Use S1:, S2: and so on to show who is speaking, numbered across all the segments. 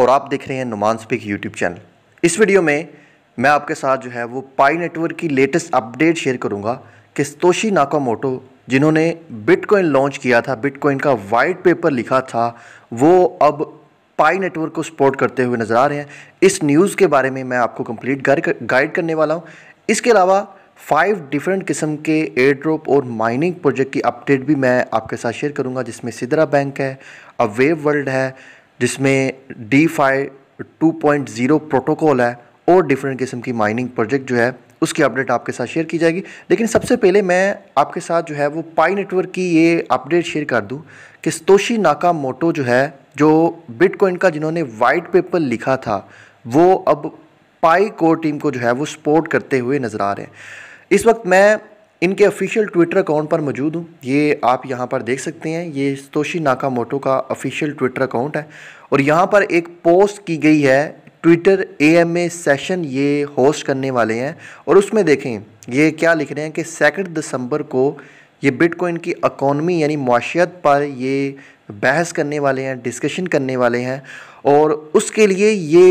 S1: और आप देख रहे हैं नुमान स्पीक यूट्यूब चैनल इस वीडियो में मैं आपके साथ जो है वो पाई नेटवर्क की लेटेस्ट अपडेट शेयर करूँगा कि तोशी नाकामोटो जिन्होंने बिटकॉइन लॉन्च किया था बिटकॉइन का वाइट पेपर लिखा था वो अब पाई नेटवर्क को सपोर्ट करते हुए नज़र आ रहे हैं इस न्यूज़ के बारे में मैं आपको कम्प्लीट गाइड करने वाला हूँ इसके अलावा फाइव डिफरेंट किस्म के एयर ड्रॉप और माइनिंग प्रोजेक्ट की अपडेट भी मैं आपके साथ शेयर करूंगा जिसमें सिदरा बैंक है अवेव वर्ल्ड है जिसमें D five two point zero protocol है और डिफरेंट किस्म की माइनिंग प्रोजेक्ट जो है उसकी अपडेट आपके साथ शेयर की जाएगी लेकिन सबसे पहले मैं आपके साथ जो है वो पाई नेटवर्क की ये अपडेट शेयर कर दूं कि स्तोशी नाका मोटो जो है जो बिटकॉइन का जिन्होंने वाइट पेपर लिखा था वो अब पाई कोर टीम को जो है वो सपोर्ट करते हुए नज़र आ रहे हैं इस वक्त मैं इनके ऑफिशियल ट्विटर अकाउंट पर मौजूद हूँ ये आप यहाँ पर देख सकते हैं ये तोशी नाका मोटो का ऑफिशियल ट्विटर अकाउंट है और यहाँ पर एक पोस्ट की गई है Twitter A M A session ये होस्ट करने वाले हैं और उसमें देखें ये क्या लिख रहे हैं कि सेकेंड दिसंबर को ये बिटकॉइन की अकोनमी यानी माशियत पर ये बहस करने वाले हैं डिस्कशन करने वाले हैं और उसके लिए ये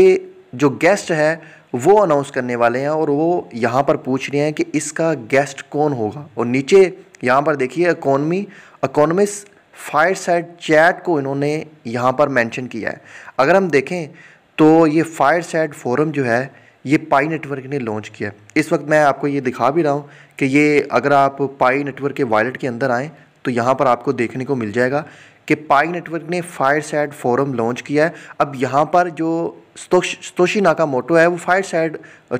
S1: जो गेस्ट है वो अनाउंस करने वाले हैं और वो यहाँ पर पूछ रहे हैं कि इसका गेस्ट कौन होगा और नीचे यहाँ पर देखिए अकोनमी अकोनमिस फायर साइड चैट को इन्होंने यहाँ पर मेंशन किया है अगर हम देखें तो ये फायर साइड फोरम जो है ये पाई नेटवर्क ने लॉन्च किया है इस वक्त मैं आपको ये दिखा भी रहा हूँ कि ये अगर आप पाई नेटवर्क के वॉलेट के अंदर आएँ तो यहाँ पर आपको देखने को मिल जाएगा कि पाई नेटवर्क ने फायर साइड फोरम लॉन्च किया है अब यहाँ पर जो स्तोशिना का मोटो है वो फायर साइड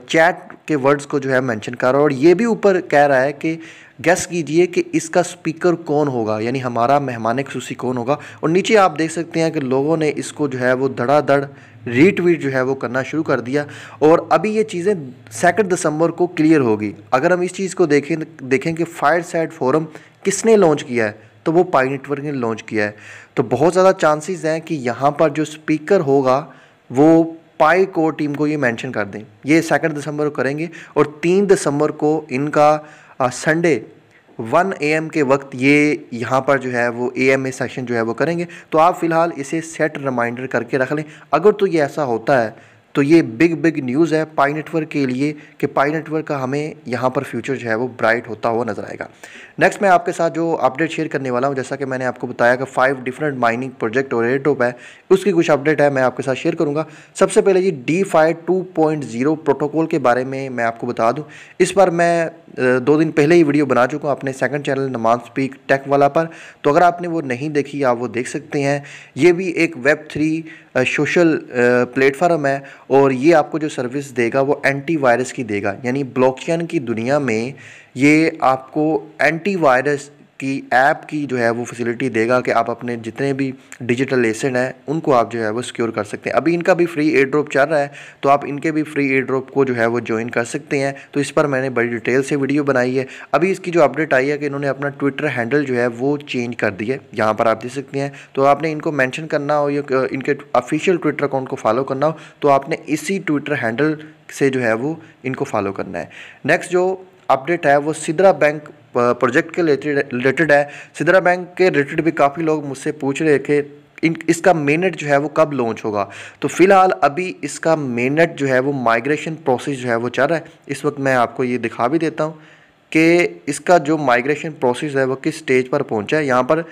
S1: चैट के वर्ड्स को जो है मेंशन कर रहा है और ये भी ऊपर कह रहा है कि गैस कीजिए कि इसका स्पीकर कौन होगा यानी हमारा मेहमान खसूसी कौन होगा और नीचे आप देख सकते हैं कि लोगों ने इसको जो है वो धड़ाधड़ रीट्वीट जो है वो करना शुरू कर दिया और अभी ये चीज़ें सेकंड दिसंबर को क्लियर होगी अगर हम इस चीज़ को देखें देखें कि फायर साइड फोरम किसने लॉन्च किया है तो वो पाई नेटवर्क ने लॉन्च किया है तो बहुत ज़्यादा चांसेस हैं कि यहाँ पर जो स्पीकर होगा वो पाई को टीम को ये मेंशन कर दें ये सेकंड दिसंबर को करेंगे और तीन दिसंबर को इनका संडे वन ए के वक्त ये यहाँ पर जो है वो ए एम ए सेक्शन जो है वो करेंगे तो आप फ़िलहाल इसे सेट रिमाइंडर करके रख लें अगर तो ये ऐसा होता है तो ये बिग बिग न्यूज़ है पाई नेटवर्क के लिए कि पाई नेटवर्क का हमें यहाँ पर फ्यूचर जो है वो ब्राइट होता हुआ नज़र आएगा नेक्स्ट मैं आपके साथ जो अपडेट शेयर करने वाला हूँ जैसा कि मैंने आपको बताया कि फाइव डिफरेंट माइनिंग प्रोजेक्ट और एयरड्रॉप है उसकी कुछ अपडेट है मैं आपके साथ शेयर करूँगा सबसे पहले G D five two point zero protocol के बारे में मैं आपको बता दूँ इस बार मैं दो दिन पहले ही वीडियो बना चुका हूँ अपने second channel Naman speak tech वाला पर तो अगर आपने वो नहीं देखी आप वो देख सकते हैं ये भी एक वेब थ्री सोशल प्लेटफार्म है और ये आपको जो सर्विस देगा वो एंटी वायरस की देगा यानी ब्लॉकचेन की दुनिया में ये आपको एंटी वायरस कि ऐप की जो है वो फैसिलिटी देगा कि आप अपने जितने भी डिजिटल एसेंट हैं उनको आप जो है वो सिक्योर कर सकते हैं अभी इनका भी फ्री एयर ड्रॉप चल रहा है तो आप इनके भी फ्री एयर ड्रॉप को जो है वो ज्वाइन कर सकते हैं तो इस पर मैंने बड़ी डिटेल से वीडियो बनाई है अभी इसकी जो अपडेट आई है कि इन्होंने अपना ट्विटर हैंडल जो है वो चेंज कर दिया है यहाँ पर आप देख सकते हैं तो आपने इनको मैंशन करना हो या इनके ऑफिशियल ट्विटर अकाउंट को फॉलो करना हो तो आपने इसी ट्विटर हैंडल से जो है वो इनको फॉलो करना है नेक्स्ट जो अपडेट है वो सिद्रा बैंक प्रोजेक्ट के रिलेटेड है सिद्रा बैंक के रिलेटेड भी काफ़ी लोग मुझसे पूछ रहे थे इन इसका मेनट जो है वो कब लॉन्च होगा तो फिलहाल अभी इसका मेनट जो है वो माइग्रेशन प्रोसेस जो है वो चल रहा है इस वक्त मैं आपको ये दिखा भी देता हूँ कि इसका जो माइग्रेशन प्रोसेस है वो किस स्टेज पर पहुँचा है यहाँ पर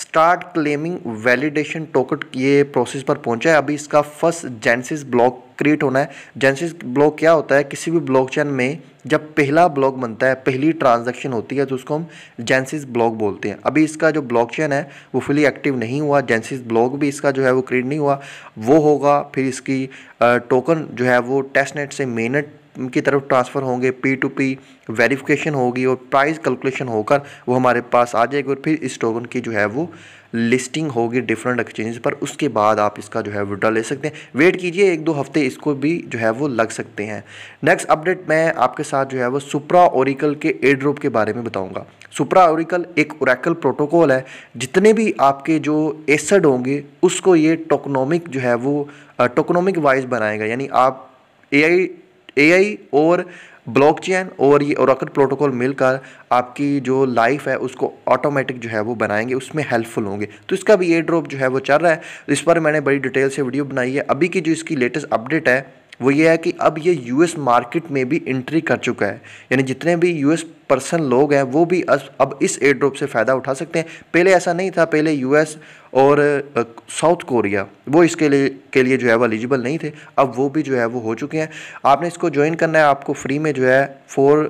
S1: स्टार्ट क्लेमिंग वैलिडेशन टोकन ये प्रोसेस पर पहुंचा है अभी इसका फर्स्ट जेंसिस ब्लॉक क्रिएट होना है जेंसिस ब्लॉक क्या होता है किसी भी ब्लॉकचेन में जब पहला ब्लॉक बनता है पहली ट्रांजैक्शन होती है तो उसको हम जेंसिस ब्लॉक बोलते हैं अभी इसका जो ब्लॉकचेन है वो फुली एक्टिव नहीं हुआ जेंसिस ब्लॉक भी इसका जो है वो क्रिएट नहीं हुआ वो होगा फिर इसकी टोकन जो है वो टेस्ट नेट से मेनट की तरफ ट्रांसफ़र होंगे पी टू पी वेरीफ़िकेशन होगी और प्राइस कैलकुलेशन होकर वो हमारे पास आ जाएगी और फिर इस टोकन की जो है वो लिस्टिंग होगी डिफरेंट एक्सचेंज पर उसके बाद आप इसका जो है विड्रा ले सकते हैं वेट कीजिए एक दो हफ्ते इसको भी जो है वो लग सकते हैं नेक्स्ट अपडेट मैं आपके साथ जो है वो सुप्रा ओरिकल के एड्रोप के बारे में बताऊँगा सुप्रा ओरिकल एक ओरेकल प्रोटोकॉल है जितने भी आपके जो एसड होंगे उसको ये टोकनॉमिक जो है वो टोकनॉमिक वाइज बनाएगा यानी आप ए एआई और ब्लॉकचेन और ये रॉकेट प्रोटोकॉल मिलकर आपकी जो लाइफ है उसको ऑटोमेटिक जो है वो बनाएंगे उसमें हेल्पफुल होंगे तो इसका भी एयर ड्रॉप जो है वो चल रहा है इस पर मैंने बड़ी डिटेल से वीडियो बनाई है अभी की जो इसकी लेटेस्ट अपडेट है वो ये है कि अब ये यूएस मार्केट में भी इंट्री कर चुका है यानी जितने भी यूएस पर्सन लोग हैं वो भी अब इस एयर ड्रॉप से फ़ायदा उठा सकते हैं पहले ऐसा नहीं था पहले यूएस और साउथ कोरिया वो इसके लिए के लिए जो है वो एलिजिबल नहीं थे अब वो भी जो है वो हो चुके हैं आपने इसको ज्वाइन करना है आपको फ्री में जो है फोर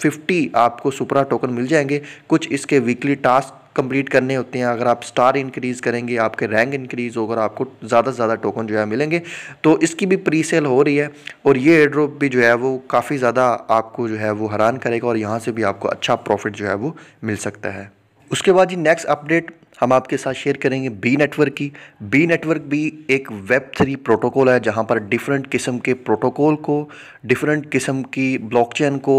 S1: फिफ्टी आपको सुपरा टोकन मिल जाएंगे कुछ इसके वीकली टास्क कंप्लीट करने होते हैं अगर आप स्टार इंक्रीज़ करेंगे आपके रैंक इंक्रीज़ होगा आपको ज़्यादा से ज़्यादा टोकन जो है मिलेंगे तो इसकी भी प्री सेल हो रही है और ये एड्रोप भी जो है वो काफ़ी ज़्यादा आपको जो है वो हैरान करेगा और यहाँ से भी आपको अच्छा प्रॉफिट जो है वो मिल सकता है उसके बाद जी नेक्स्ट अपडेट हम आपके साथ शेयर करेंगे बी नेटवर्क की बी नेटवर्क भी एक वेब थ्री प्रोटोकॉल है जहां पर डिफरेंट किस्म के प्रोटोकॉल को डिफरेंट किस्म की ब्लॉकचेन को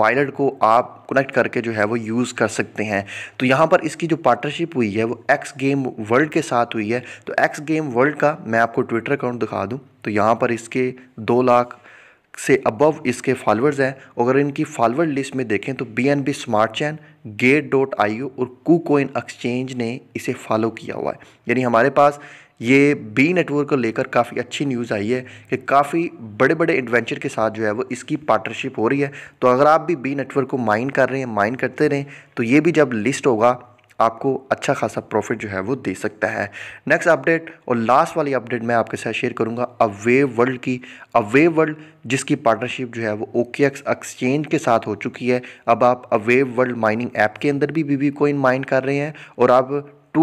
S1: वायलेट को आप कनेक्ट करके जो है वो यूज़ कर सकते हैं तो यहाँ पर इसकी जो पार्टनरशिप हुई है वो एक्स गेम वर्ल्ड के साथ हुई है तो एक्स गेम वर्ल्ड का मैं आपको ट्विटर अकाउंट दिखा दूँ तो यहाँ पर इसके दो लाख से अबव इसके फॉलोअर्स हैं अगर इनकी फॉलोअर लिस्ट में देखें तो B N B smart chain gate dot I और कू कोइन एक्सचेंज ने इसे फॉलो किया हुआ है यानी हमारे पास ये बी नेटवर्क को लेकर काफ़ी अच्छी न्यूज़ आई है कि काफ़ी बड़े बड़े एडवेंचर के साथ जो है वो इसकी पार्टनरशिप हो रही है तो अगर आप भी बी नेटवर्क को माइन कर रहे हैं माइन करते रहें तो ये भी जब लिस्ट होगा आपको अच्छा खासा प्रॉफिट जो है वो दे सकता है नेक्स्ट अपडेट और लास्ट वाली अपडेट मैं आपके साथ शेयर करूँगा अवे वर्ल्ड की अवे वर्ल्ड जिसकी पार्टनरशिप जो है वो ओके एक्सचेंज के साथ हो चुकी है अब आप अवे वर्ल्ड माइनिंग ऐप के अंदर भी बीबी कोइन माइन कर रहे हैं और आप टू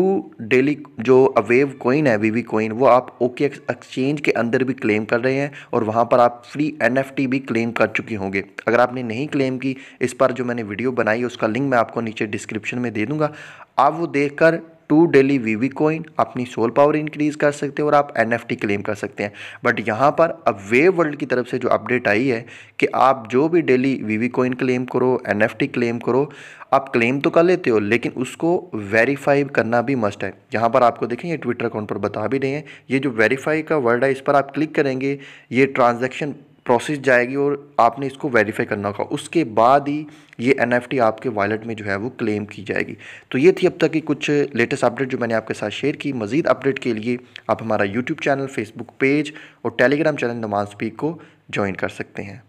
S1: डेली जो अवेव कोइन है वीवी कोइन वो आप ओके एक्सचेंज के अंदर भी क्लेम कर रहे हैं और वहाँ पर आप फ्री एनएफटी भी क्लेम कर चुके होंगे अगर आपने नहीं क्लेम की इस पर जो मैंने वीडियो बनाई उसका लिंक मैं आपको नीचे डिस्क्रिप्शन में दे दूँगा आप वो देखकर टू डेली वीवी कोइन अपनी सोल पावर इंक्रीज कर सकते हो और आप एन क्लेम कर सकते हैं बट यहाँ पर अब वेव वर्ल्ड की तरफ से जो अपडेट आई है कि आप जो भी डेली वीवी कोइन क्लेम करो एन क्लेम करो आप क्लेम तो कर लेते हो लेकिन उसको वेरीफाई करना भी मस्ट है यहाँ पर आपको देखें ये ट्विटर अकाउंट पर बता भी रहे हैं ये जो वेरीफाई का वर्ड है इस पर आप क्लिक करेंगे ये ट्रांजेक्शन प्रोसेस जाएगी और आपने इसको वेरीफाई करना होगा उसके बाद ही ये एन आपके वॉलेट में जो है वो क्लेम की जाएगी तो ये थी अब तक की कुछ लेटेस्ट अपडेट जो मैंने आपके साथ शेयर की मजीद अपडेट के लिए आप हमारा यूट्यूब चैनल फेसबुक पेज और टेलीग्राम चैनल नमाज स्पीक को ज्वाइन कर सकते हैं